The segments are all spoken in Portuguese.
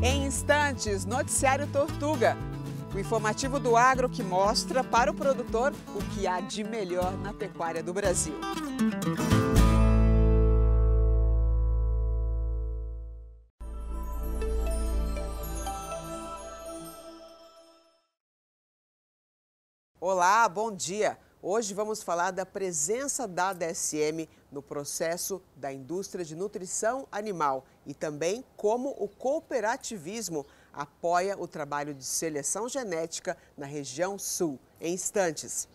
Em instantes, noticiário Tortuga. O informativo do agro que mostra para o produtor o que há de melhor na pecuária do Brasil. Olá, bom dia! Hoje vamos falar da presença da DSM no processo da indústria de nutrição animal e também como o cooperativismo apoia o trabalho de seleção genética na região sul. Em instantes.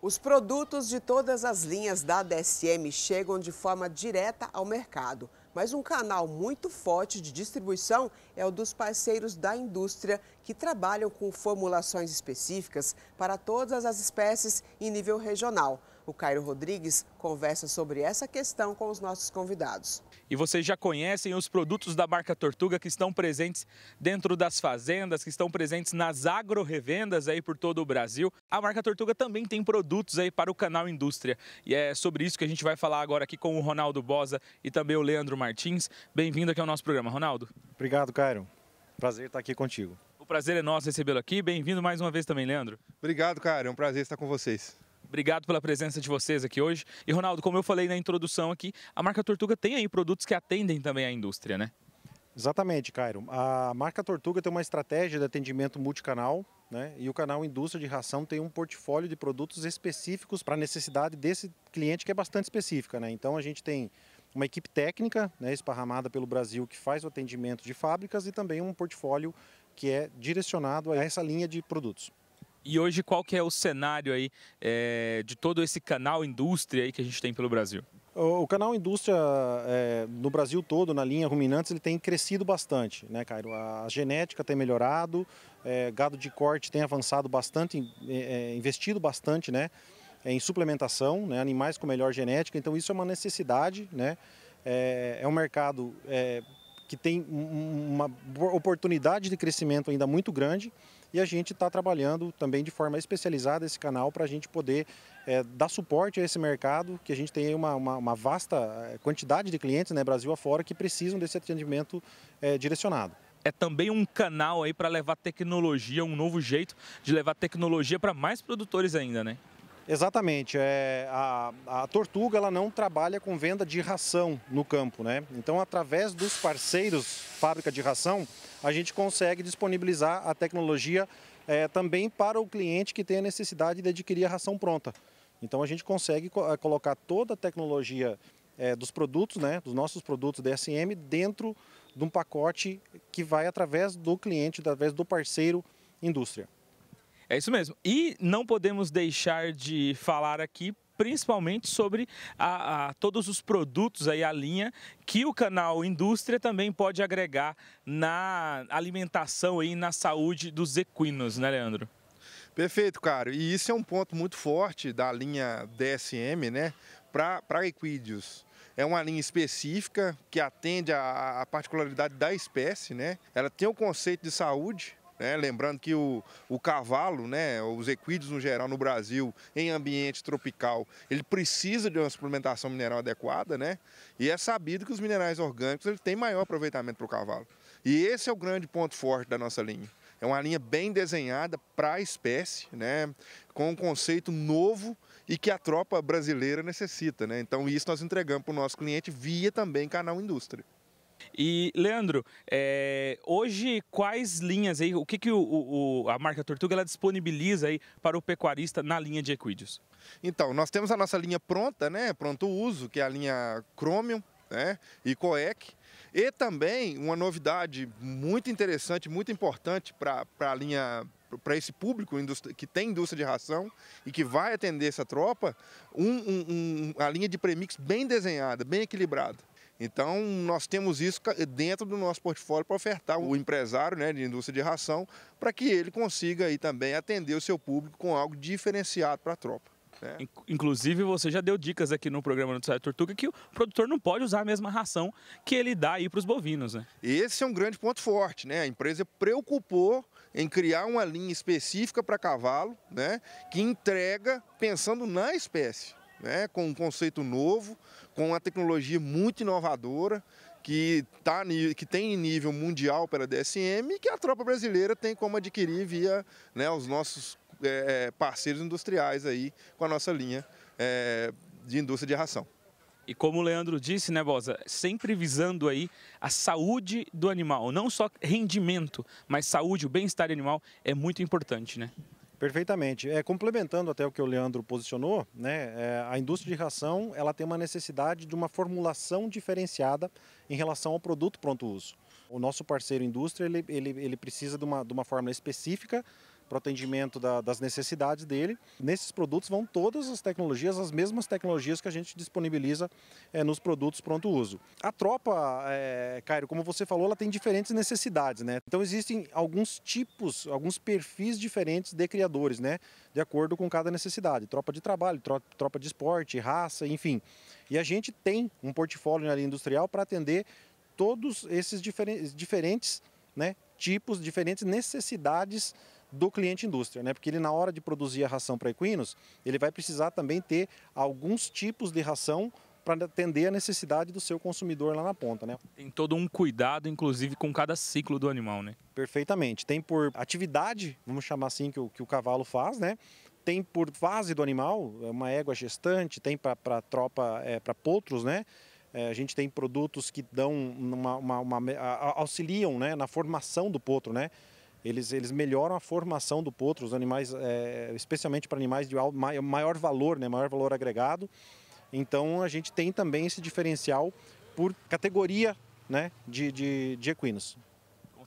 Os produtos de todas as linhas da DSM chegam de forma direta ao mercado. Mas um canal muito forte de distribuição é o dos parceiros da indústria, que trabalham com formulações específicas para todas as espécies em nível regional. O Cairo Rodrigues conversa sobre essa questão com os nossos convidados. E vocês já conhecem os produtos da marca Tortuga que estão presentes dentro das fazendas, que estão presentes nas agro-revendas aí por todo o Brasil. A marca Tortuga também tem produtos aí para o canal Indústria. E é sobre isso que a gente vai falar agora aqui com o Ronaldo Bosa e também o Leandro Martins. Bem-vindo aqui ao nosso programa, Ronaldo. Obrigado, Cairo. Prazer estar aqui contigo. O prazer é nosso recebê-lo aqui. Bem-vindo mais uma vez também, Leandro. Obrigado, cara. É um prazer estar com vocês. Obrigado pela presença de vocês aqui hoje. E Ronaldo, como eu falei na introdução aqui, a marca Tortuga tem aí produtos que atendem também a indústria, né? Exatamente, Cairo. A marca Tortuga tem uma estratégia de atendimento multicanal, né? E o canal Indústria de Ração tem um portfólio de produtos específicos para a necessidade desse cliente que é bastante específica, né? Então a gente tem uma equipe técnica, né, esparramada pelo Brasil que faz o atendimento de fábricas e também um portfólio que é direcionado a essa linha de produtos. E hoje qual que é o cenário aí é, de todo esse canal indústria aí que a gente tem pelo Brasil? O canal indústria é, no Brasil todo, na linha ruminantes, ele tem crescido bastante, né, Cairo? A genética tem melhorado, é, gado de corte tem avançado bastante, é, investido bastante, né, em suplementação, né, animais com melhor genética. Então isso é uma necessidade, né? É, um mercado que tem uma oportunidade de crescimento ainda muito grande. E a gente está trabalhando também de forma especializada esse canal para a gente poder é, dar suporte a esse mercado, que a gente tem uma, uma, uma, vasta eh, quantidade de clientes, né, Brasil afora, que precisam desse atendimento é, direcionado é também um canal aí para levar tecnologia, um novo jeito de levar tecnologia para mais produtores ainda, né? Exatamente. É, a, a Tortuga ela não trabalha com venda de ração no campo, né? Então, através dos parceiros fábrica de ração, a gente consegue disponibilizar a tecnologia é, também para o cliente que tem a necessidade de adquirir a ração pronta. Então, a gente consegue co é, colocar toda a tecnologia é, dos produtos, né, dos nossos produtos DSM, dentro de um pacote que vai através do cliente, através do parceiro indústria. É isso mesmo. E não podemos deixar de falar aqui principalmente sobre a, a, todos os produtos aí a linha que o canal Indústria também pode agregar na alimentação e na saúde dos equinos, né, Leandro? Perfeito, cara. E isso é um ponto muito forte da linha DSM, né, para equídeos. É uma linha específica que atende à particularidade da espécie, né? Ela tem o um conceito de saúde, né? Lembrando que o, o cavalo, né, os equídeos no geral no Brasil, em ambiente tropical, ele precisa de uma suplementação mineral adequada, né? E é sabido que os minerais orgânicos ele tem maior aproveitamento para o cavalo. E esse é o grande ponto forte da nossa linha. É uma linha bem desenhada para a espécie, né? com um conceito novo e que a tropa brasileira necessita. Né? Então, isso nós entregamos para o nosso cliente via também canal indústria. E, Leandro, é, hoje quais linhas aí, o que, que o, o, a marca Tortuga ela disponibiliza aí para o pecuarista na linha de equídeos? Então, nós temos a nossa linha pronta, né? Pronto uso, que é a linha Chromium né? e Coec. E também uma novidade muito interessante, muito importante para a linha para esse público que tem indústria de ração e que vai atender essa tropa, um, um, um, a linha de premix bem desenhada, bem equilibrada. Então, nós temos isso dentro do nosso portfólio para ofertar o empresário né, de indústria de ração para que ele consiga aí também atender o seu público com algo diferenciado para a tropa. Né? Inclusive, você já deu dicas aqui no programa do Sérgio Tortuga que o produtor não pode usar a mesma ração que ele dá aí para os bovinos. Né? Esse é um grande ponto forte. Né? A empresa preocupou em criar uma linha específica para cavalo né? que entrega pensando na espécie né, com um conceito novo, com uma tecnologia muito inovadora, que, tá, que tem nível mundial pela DSM e que a tropa brasileira tem como adquirir via né, os nossos é, é, parceiros industriais aí com a nossa linha é, de indústria de ração. E como o Leandro disse, né, Bosa, sempre visando aí a saúde do animal, não só rendimento, mas saúde, o bem-estar animal é muito importante, né? Perfeitamente. É, complementando até o que o Leandro posicionou, né, é, a indústria de ração ela tem uma necessidade de uma formulação diferenciada em relação ao produto pronto uso. O nosso parceiro indústria ele, ele, ele precisa de uma, de uma fórmula específica para o atendimento da, das necessidades dele. Nesses produtos vão todas as tecnologias, as mesmas tecnologias que a gente disponibiliza é, nos produtos pronto uso. A tropa, é, Cairo, como você falou, ela tem diferentes necessidades, né? Então existem alguns tipos, alguns perfis diferentes de criadores, né? De acordo com cada necessidade. Tropa de trabalho, tropa de esporte, raça, enfim. E a gente tem um portfólio na linha industrial para atender todos esses diferentes, diferentes né, tipos, diferentes necessidades do cliente indústria, né? Porque ele na hora de produzir a ração para equinos, ele vai precisar também ter alguns tipos de ração para atender a necessidade do seu consumidor lá na ponta, né? Tem todo um cuidado, inclusive, com cada ciclo do animal, né? Perfeitamente. Tem por atividade, vamos chamar assim, que o, que o cavalo faz, né? Tem por fase do animal, é uma égua gestante, tem para tropa, é, para potros, né? É, a gente tem produtos que dão uma, uma, uma, auxiliam né, na formação do potro, né? Eles, eles melhoram a formação do potro, os animais, é, especialmente para animais de maior valor, né, maior valor agregado. Então a gente tem também esse diferencial por categoria né, de, de, de equinos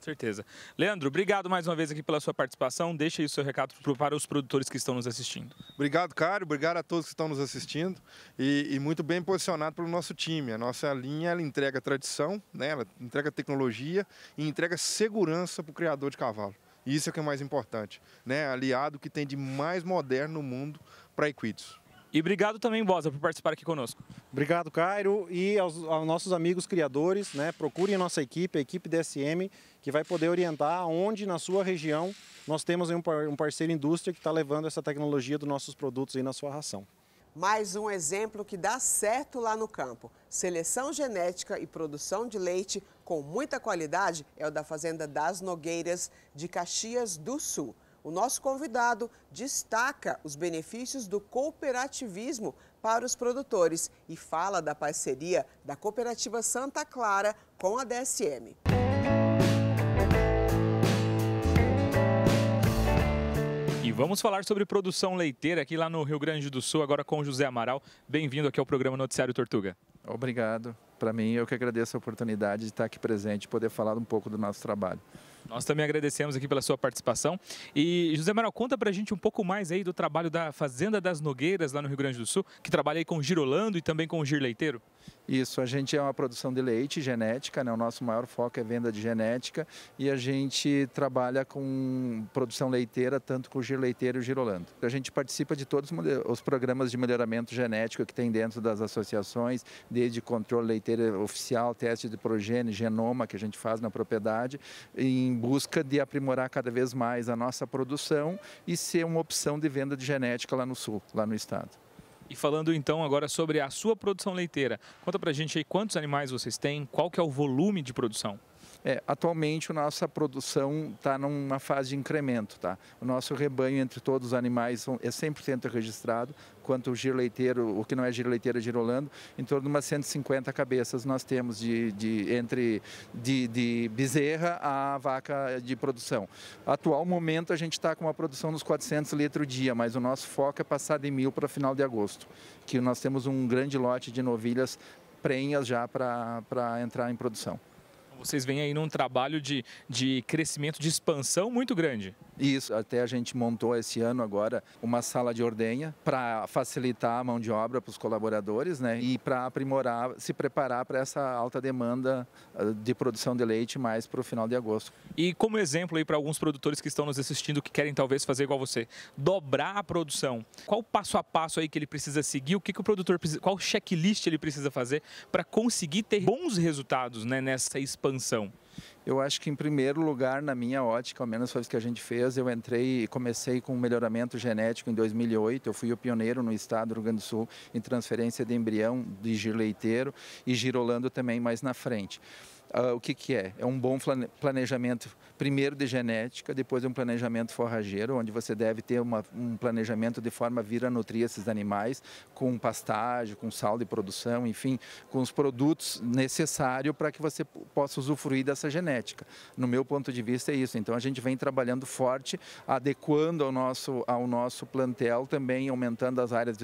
certeza. Leandro, obrigado mais uma vez aqui pela sua participação. Deixa aí o seu recado para os produtores que estão nos assistindo. Obrigado, Caro Obrigado a todos que estão nos assistindo. E, e muito bem posicionado pelo nosso time. A nossa linha ela entrega tradição, né? ela entrega tecnologia e entrega segurança para o criador de cavalo. E isso é o que é mais importante, né? Aliado que tem de mais moderno no mundo para equidos. E obrigado também, Bosa, por participar aqui conosco. Obrigado, Cairo, e aos, aos nossos amigos criadores, né? Procurem a nossa equipe, a equipe DSM, que vai poder orientar onde na sua região nós temos um, par, um parceiro indústria que está levando essa tecnologia dos nossos produtos aí na sua ração. Mais um exemplo que dá certo lá no campo. Seleção genética e produção de leite com muita qualidade é o da Fazenda das Nogueiras, de Caxias do Sul o nosso convidado destaca os benefícios do cooperativismo para os produtores e fala da parceria da Cooperativa Santa Clara com a DSM. E vamos falar sobre produção leiteira aqui lá no Rio Grande do Sul, agora com José Amaral. Bem-vindo aqui ao programa Noticiário Tortuga. Obrigado. Para mim, eu que agradeço a oportunidade de estar aqui presente e poder falar um pouco do nosso trabalho. Nós também agradecemos aqui pela sua participação. E, José Manuel, conta pra gente um pouco mais aí do trabalho da Fazenda das Nogueiras, lá no Rio Grande do Sul, que trabalha aí com o Girolando e também com o Girleiteiro. Isso, a gente é uma produção de leite genética, né? o nosso maior foco é venda de genética e a gente trabalha com produção leiteira, tanto com o giro leiteiro e o girolando. A gente participa de todos os programas de melhoramento genético que tem dentro das associações, desde controle leiteiro oficial, teste de progênie, genoma que a gente faz na propriedade, em busca de aprimorar cada vez mais a nossa produção e ser uma opção de venda de genética lá no sul, lá no estado. E falando então agora sobre a sua produção leiteira, conta pra gente aí quantos animais vocês têm, qual que é o volume de produção? É, atualmente, a nossa produção está numa fase de incremento. Tá? O nosso rebanho, entre todos os animais, é 100% registrado, quanto o giro leiteiro, o que não é giro leiteiro, é girolando, em torno de umas 150 cabeças nós temos de, de entre de, de, bezerra a vaca de produção. Atual momento, a gente está com uma produção nos 400 litros dia, mas o nosso foco é passar de mil para final de agosto, que nós temos um grande lote de novilhas prenhas já para entrar em produção. Vocês vêm aí num trabalho de, de crescimento, de expansão muito grande. Isso, até a gente montou esse ano agora uma sala de ordenha para facilitar a mão de obra para os colaboradores né, e para aprimorar, se preparar para essa alta demanda ah, de produção de leite mais para o final de agosto. E como exemplo aí para alguns produtores que estão nos assistindo que querem talvez fazer igual você, dobrar a produção, qual o passo a passo aí que ele precisa seguir, o que, que o produtor precisa, qual checklist ele precisa fazer para conseguir ter bons resultados né, nessa expansão? expansão. Eu acho que, em primeiro lugar, na minha ótica, ao menos foi isso que a gente fez, eu entrei e comecei com um melhoramento genético em 2008. Eu fui o pioneiro no estado do Rio Grande do Sul em transferência de embrião de girleiteiro e girolando também mais na frente. Uh, o que, que é? É um bom planejamento, primeiro de genética, depois um planejamento forrageiro, onde você deve ter uma, um planejamento de forma vir a nutrir esses animais, com pastagem, com sal de produção, enfim, com os produtos necessários para que você possa usufruir dessa genética genética. No meu ponto de vista é isso. Então a gente vem trabalhando forte, adequando ao nosso, ao nosso plantel também, aumentando as áreas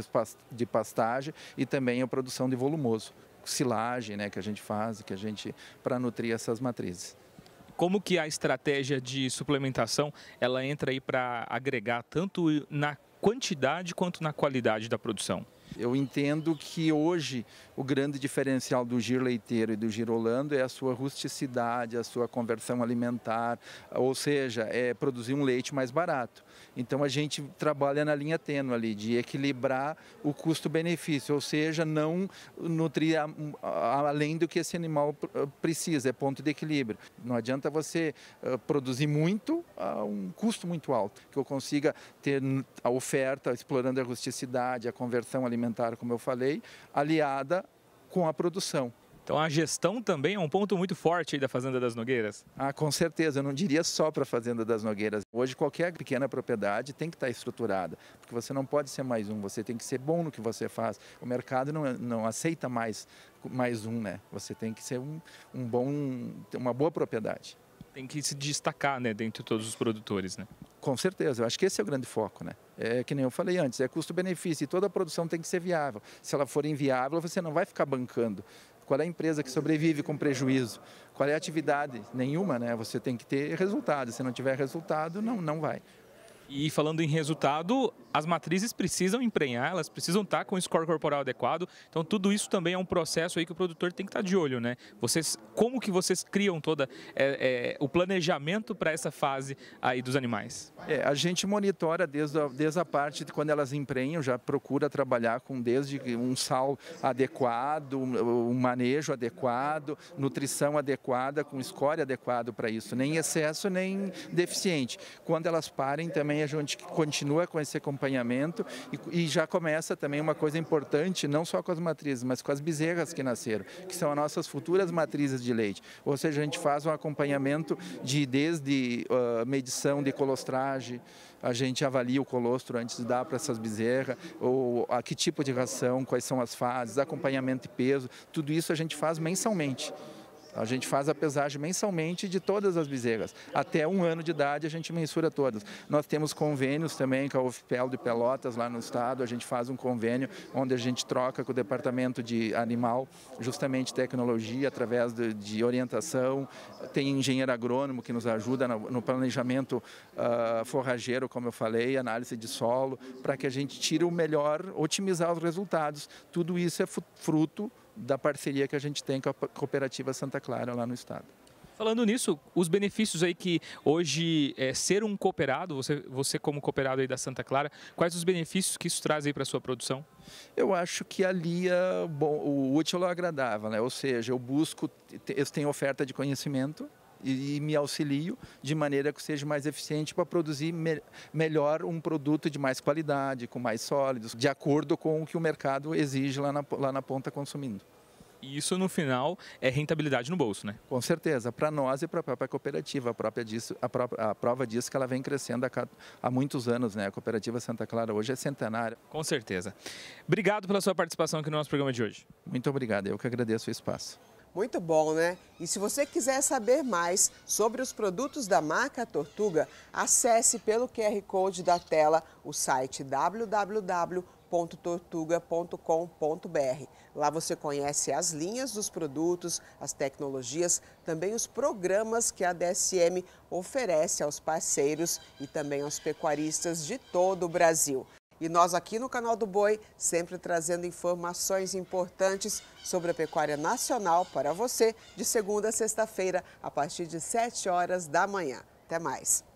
de pastagem e também a produção de volumoso, silagem, né, que a gente faz, que a gente para nutrir essas matrizes como que a estratégia de suplementação ela entra aí para agregar tanto na quantidade quanto na qualidade da produção? Eu entendo que hoje o grande diferencial do giro leiteiro e do giro holando é a sua rusticidade, a sua conversão alimentar, ou seja, é produzir um leite mais barato. Então a gente trabalha na linha tênue ali de equilibrar o custo-benefício, ou seja, não nutrir além do que esse animal ah, precisa, é ponto de equilíbrio. Não adianta você ah, produzir muito a um custo muito alto, que eu consiga ter a oferta explorando a rusticidade, a conversão alimentar como eu falei, aliada com a produção. Então a gestão também é um ponto muito forte da Fazenda das Nogueiras. Ah, com certeza, eu não diria só para a Fazenda das Nogueiras. Hoje qualquer pequena propriedade tem que estar tá estruturada, porque você não pode ser mais um, você tem que ser bom no que você faz. O mercado não, é, não aceita mais, mais um, né? Você tem que ser um, um bom, uma boa propriedade. Tem que se destacar, né, dentre todos os produtores, né? Com certeza, eu acho que esse é o grande foco, né? É que nem eu falei antes, é custo-benefício e toda a produção tem que ser viável. Se ela for inviável, você não vai ficar bancando. Qual é a empresa que sobrevive com prejuízo? Qual é a atividade? Nenhuma, né? Você tem que ter resultado. Se não tiver resultado, não, não vai. E falando em resultado, as matrizes precisam emprenhar, elas precisam estar com o score corporal adequado. Então tudo isso também é um processo aí que o produtor tem que estar de olho, né? Vocês, como que vocês criam toda é, é, o planejamento para essa fase aí dos animais? É, a gente monitora desde a, desde a parte de quando elas emprenham, já procura trabalhar com desde um sal adequado, um manejo adequado, nutrição adequada, com score adequado para isso, nem excesso nem deficiente. Quando elas parem também a gente continua com esse acompanhamento e, e já começa também uma coisa importante, não só com as matrizes, mas com as bezerras que nasceram, que são as nossas futuras matrizes de leite. Ou seja, a gente faz um acompanhamento de desde uh, medição de colostragem, a gente avalia o colostro antes de dar para essas bezerras, ou a que tipo de ração, quais são as fases, acompanhamento de peso, tudo isso a gente faz mensalmente. A gente faz a pesagem mensalmente de todas as bezerras. Até um ano de idade a gente mensura todas. Nós temos convênios também com a UFPEL de Pelotas lá no estado. A gente faz um convênio onde a gente troca com o departamento de animal, justamente tecnologia, através de, de orientação. Tem engenheiro agrônomo que nos ajuda no, no planejamento uh, forrageiro, como eu falei, análise de solo, para que a gente tire o melhor, otimizar os resultados. Tudo isso é fruto da parceria que a gente tem com a Cooperativa Santa Clara lá no estado. Falando nisso, os benefícios aí que hoje é ser um cooperado, você, você como cooperado aí da Santa Clara, quais os benefícios que isso traz aí para a sua produção? Eu acho que ali é bom, o útil é o agradável, né? ou seja, eu busco, eles têm oferta de conhecimento, e, e me auxilio de maneira que seja mais eficiente para produzir me, melhor um produto de mais qualidade, com mais sólidos, de acordo com o que o mercado exige lá na, lá na ponta consumindo. E isso, no final, é rentabilidade no bolso, né? Com certeza, para nós e para a própria cooperativa. A, própria disso, a, própria, a prova disso é que ela vem crescendo há, há muitos anos, né? A cooperativa Santa Clara hoje é centenária. Com certeza. Obrigado pela sua participação aqui no nosso programa de hoje. Muito obrigado, eu que agradeço o espaço. Muito bom, né? E se você quiser saber mais sobre os produtos da marca Tortuga, acesse pelo QR Code da tela o site www.tortuga.com.br. Lá você conhece as linhas dos produtos, as tecnologias, também os programas que a DSM oferece aos parceiros e também aos pecuaristas de todo o Brasil. E nós aqui no canal do Boi, sempre trazendo informações importantes sobre a pecuária nacional para você, de segunda a sexta-feira, a partir de 7 horas da manhã. Até mais.